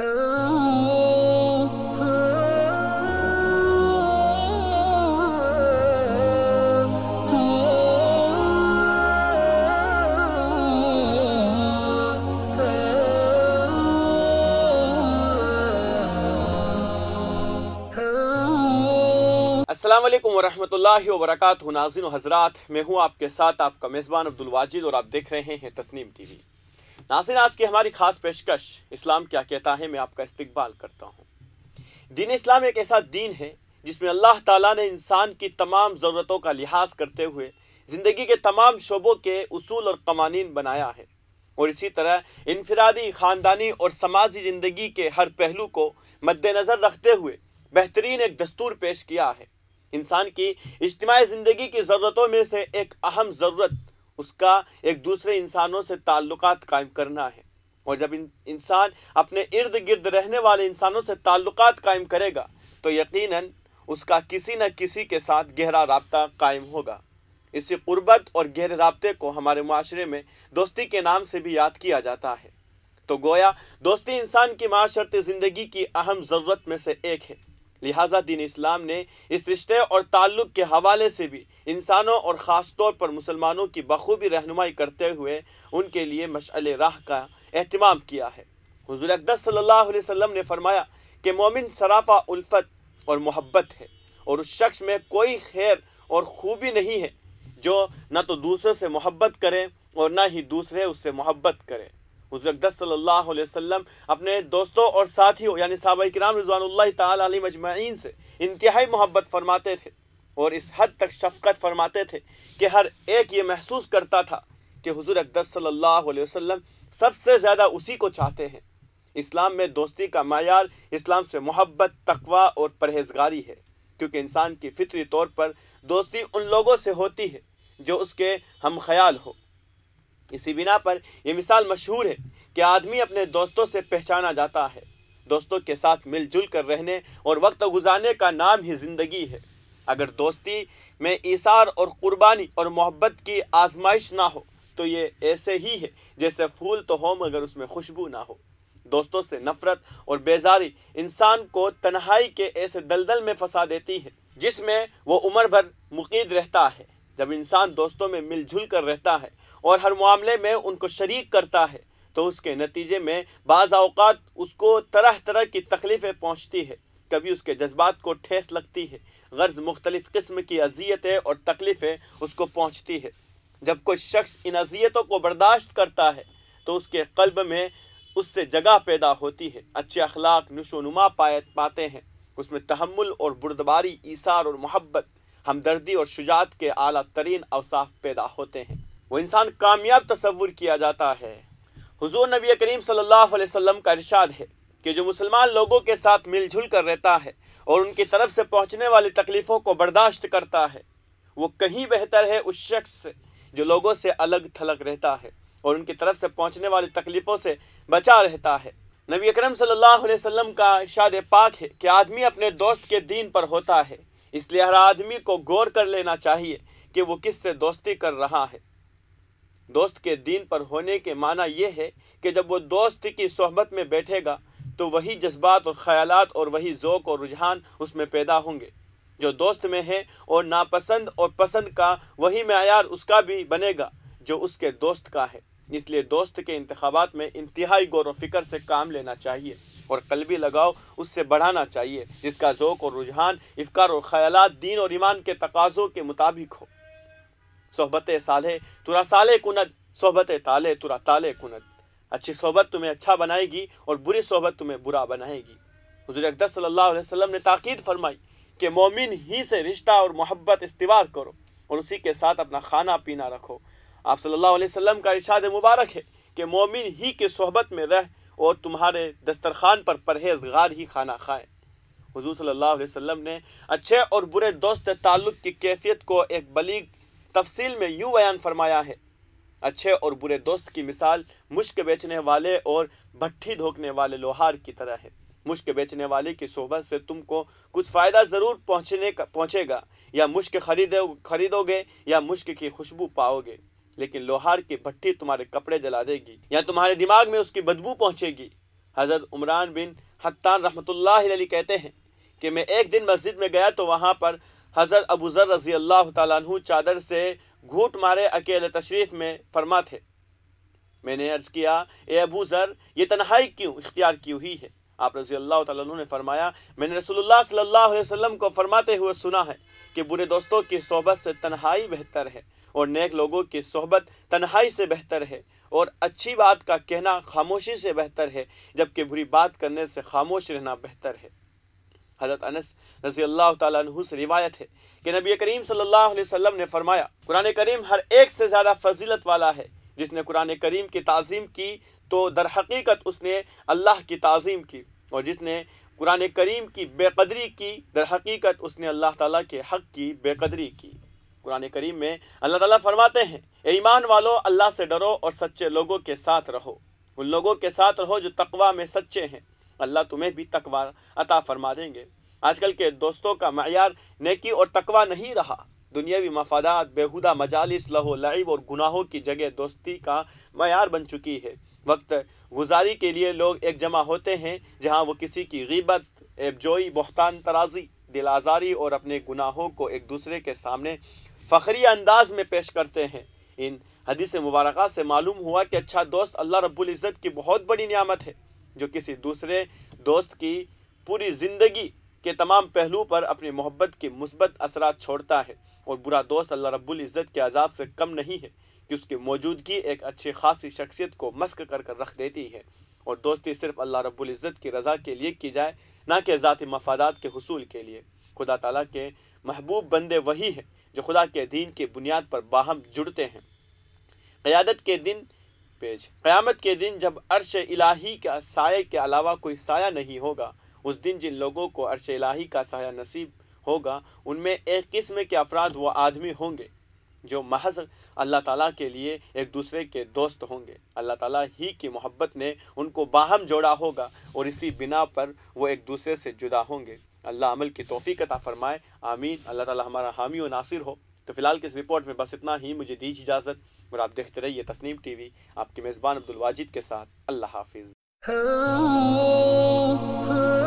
असलम वरहमल वरक नाजिन हजरात मैं हूँ आपके साथ आपका मेज़बान अब्दुल वाजिद और आप देख रहे हैं तस्नीम टीवी नासिर आज की हमारी खास पेशकश इस्लाम क्या कहता है मैं आपका इस्तकबाल करता हूँ दीन इस्लाम एक ऐसा दीन है जिसमें अल्लाह ताला ने इंसान की तमाम ज़रूरतों का लिहाज करते हुए ज़िंदगी के तमाम शोबों के असूल और कवानीन बनाया है और इसी तरह इनफरादी ख़ानदानी और समाजी ज़िंदगी के हर पहलू को मद्दनज़र रखते हुए बेहतरीन एक दस्तूर पेश किया है इंसान की इज्तमी ज़िंदगी की ज़रूरतों में से एक अहम ज़रूरत उसका एक दूसरे इंसानों से ताल्लुकात कायम करना है और जब इंसान अपने इर्द गिर्द रहने वाले इंसानों से ताल्लुकात कायम करेगा तो यकीनन उसका किसी न किसी के साथ गहरा रबता कायम होगा इसी गुरबत और गहरे रबते को हमारे माशरे में दोस्ती के नाम से भी याद किया जाता है तो गोया दोस्ती इंसान की माशरती ज़िंदगी की अहम ज़रूरत में से एक है लिहाजा दीन इस्लाम ने इस रिश्ते और ताल्लुक़ के हवाले से भी इंसानों और ख़ास तौर पर मुसलमानों की बखूबी रहनुमाई करते हुए उनके लिए मशल राह का अहतमाम किया है हजूर अकदस सल्ला वसम ने फरमाया कि मोमिन सराफा उल्फत और मोहब्बत है और उस शख्स में कोई खैर और खूबी नहीं है जो ना तो दूसरों से मोहब्बत करें और ना ही दूसरे उससे मोहब्बत करें हजूर अकदस सल्लल्लाहु अलैहि वसल्लम अपने दोस्तों और साथियों यानी साहब कराम रजवान तली से इंतहाई मोहब्बत फरमाते थे और इस हद तक शफकत फरमाते थे कि हर एक ये महसूस करता था कि हजूर अकदस सल्लल्लाहु अलैहि वसल्लम सबसे ज़्यादा उसी को चाहते हैं इस्लाम में दोस्ती का मैार इस्लाम से मोहब्बत तकवा और परहेजगारी है क्योंकि इंसान की फितरी तौर पर दोस्ती उन लोगों से होती है जो उसके हम ख्याल हो इसी बिना पर यह मिसाल मशहूर है कि आदमी अपने दोस्तों से पहचाना जाता है दोस्तों के साथ मिलजुल कर रहने और वक्त गुजारने का नाम ही ज़िंदगी है अगर दोस्ती में इसार और क़ुरबानी और मोहब्बत की आजमाइश ना हो तो ये ऐसे ही है जैसे फूल तो हो मगर उसमें खुशबू ना हो दोस्तों से नफरत और बेजारी इंसान को तन्हाई के ऐसे दलदल में फंसा देती है जिसमें वो उम्र भर मुकीद रहता है जब इंसान दोस्तों में मिलजुल कर रहता है और हर मामले में उनको शरीक करता है तो उसके नतीजे में बाज़ अवकात उसको तरह तरह की तकलीफ़ें पहुँचती है कभी उसके जज्बात को ठेस लगती है गर्ज मुख्तलिफ़ किस्म की अजियतें और तकलीफ़ें उसको पहुँचती है जब कोई शख्स इन अजियतों को बर्दाश्त करता है तो उसके कल्ब में उससे जगह पैदा होती है अच्छे अखलाक नशो नुमा पाए पाते हैं उसमें तहमुल और बुरदबारी ईसार और मोहब्बत हमदर्दी और शुजात के अली तरीन अवसाफ पैदा होते हैं वो इंसान कामयाब तस्वुर किया जाता है हुजूर नबी करीम सल्लल्लाहु अलैहि वसल्लम का इरशाद है कि जो मुसलमान लोगों के साथ मिलजुल कर रहता है और उनकी तरफ से पहुंचने वाली तकलीफ़ों को बर्दाश्त करता है वो कहीं बेहतर है उस शख्स से जो लोगों से अलग थलग रहता है और उनकी तरफ से पहुँचने वाली तकलीफ़ों से बचा रहता है नबी अकरम सल्लल्लाहु अलैहि वसल्लम का इशाद पाक है कि आदमी अपने दोस्त के दीन पर होता है इसलिए हर आदमी को गौर कर लेना चाहिए कि वो किससे दोस्ती कर रहा है दोस्त के दीन पर होने के माना यह है कि जब वो दोस्त की सहबत में बैठेगा तो वही जज्बात और ख्यालात और वही ओक़ और रुझान उसमें पैदा होंगे जो दोस्त में है और नापसंद और पसंद का वही मैार उसका भी बनेगा जो उसके दोस्त का है इसलिए दोस्त के इंतबात में इंतहाई गौर वफिक्र से काम लेना चाहिए और कलबी लगाव उससे बढ़ाना चाहिए जिसका ओक़ और रुझान इफकार और ख्याल दीन और ईमान के तकाज़ों के मुताबिक हो सोहबत साले तुरा साले कुनद सोहबत ताले तुरा ताले कुनद अच्छी सोहबत तुम्हें अच्छा बनाएगी और बुरी सोहबत तुम्हें बुरा बनाएगी हजूर अकदर सल्ला अलैहि ने ताक़ीद फरमाई कि मोमिन ही से रिश्ता और मोहब्बत इस्तेवाल करो और उसी के साथ अपना खाना पीना रखो आप सल्ला अलैहि का इशाद मुबारक है कि मोमिन ही के सोहबत में रह और तुम्हारे दस्तरखान पर परहेजगार ही खाना खाएँ हजू सल्ला वसलम ने अच्छे और बुरे दोस्त ताल्लुक़ की कैफियत को एक बलीग तफसील में यूँ बयान फरमाया है अच्छे और बुरे दोस्त की मिसाल मुश्क बेचने वाले और भट्टी धोखने वाले लोहार की तरह है मुश्क बेचने वाले की सोहबत से तुमको कुछ फ़ायदा ज़रूर पहुँचने का पहुँचेगा या मुश्क खरीदो खरीदोगे या मुश्क की खुशबू पाओगे लेकिन लोहार की भट्टी तुम्हारे कपड़े जला देगी या तुम्हारे दिमाग में उसकी बदबू पहुँचेगी हज़रत उमरान बिन हत्तान रहमतुल्लाह कहते हैं कि मैं एक दिन मस्जिद में गया तो वहाँ पर हज़रत अबू ज़र रज़ी अल्लाह तु चादर से घूट मारे अकेले तशरीफ़ में फरमा थे मैंने अर्ज़ किया ए अबू ज़र ये तनहाई क्यों इख्तियार क्यों ही है आप रजी अल्लाह तु ने फरमाया मैंने रसोल्ला सल्ला वसम को फरमाते हुए सुना है कि बुरे दोस्तों की सोहबत से तन्हाई बेहतर है और नेक लोगों की सोहबत तन्हाई से बेहतर है और अच्छी बात का कहना खामोशी से बेहतर है जबकि बुरी बात करने से खामोश रहना बेहतर है हज़रत अनस रजी अल्लाह तु से रिवायत है कि नबी करीम सल्लल्लाहु अलैहि वसल्लम ने फरमाया कुरान करीम हर एक से ज़्यादा फजीलत वाला है जिसने कुरान करीम की तज़ीम की तो दर हकीकत उसने अल्लाह की तज़ीम की और जिसने कुरान करीम की बेकदरी की दर हकीकत उसने अल्लाह ताला के हक़ की बेकदरी की कुरान करीम में अल्लाह ताला फरमाते हैं ईमान वालों अल्लाह से डरो और सच्चे लोगों के साथ रहो उन लोगों के साथ रहो जो तकवा में सच्चे हैं अल्लाह तुम्हें भी तकवा अता फरमा देंगे आजकल के दोस्तों का मैार नेकी और तकवा नहीं रहा दुनियावी मफादात बेहुदा मजालिस लहो लईब और गुनाहों की जगह दोस्ती का मैार बन चुकी है वक्त गुजारी के लिए लोग एक जमा होते हैं जहां वो किसी की गिबत एबजोई बहतान तराजी दिल आज़ारी और अपने गुनाहों को एक दूसरे के सामने फ़खरी अंदाज में पेश करते हैं इन हदीस मुबारक से मालूम हुआ कि अच्छा दोस्त अल्लाह रब्बुल इज़्ज़त की बहुत बड़ी नियामत है जो किसी दूसरे दोस्त की पूरी ज़िंदगी के तमाम पहलू पर अपनी मोहब्बत के मुस्बत असरा छोड़ता है और बुरा दोस्त अल्लाह रब्बुल इज़्ज़त के अजाब से कम नहीं है कि उसकी मौजूदगी एक अच्छी खासी शख्सियत को मस्क कर कर रख देती है और दोस्ती सिर्फ अल्लाह रब्बुल इज़्ज़त की रज़ा के लिए की जाए ना कि ज़ाती मफादात के हसूल के लिए खुदा तला के महबूब बंदे वही हैं जो खुदा के दीन की बुनियाद पर बाहम जुड़ते हैं क़्यादत के दिन पेज क़यामत के दिन जब अरश इलाही का साय के अलावा कोई साया नहीं होगा उस दिन जिन लोगों को अरश इलाही का साया नसीब होगा उनमें एक किस्म के अफराद व आदमी होंगे जो महज अल्लाह ताला के लिए एक दूसरे के दोस्त होंगे अल्लाह ताला ही की मोहब्बत ने उनको बाहम जोड़ा होगा और इसी बिना पर वो एक दूसरे से जुदा होंगे अल्लाह अमल की तोफ़ी कता फ़रमाए आमीन अल्लाह ताला हमारा हामी व नासिर हो तो फिलहाल किस रिपोर्ट में बस इतना ही मुझे दीजिए इजाज़त और आप देखते रहिए तस्नीम टी वी आपके मेज़बान अब्दुल वाजिद के साथ अल्लाह हाफिज़ हाँ, हाँ।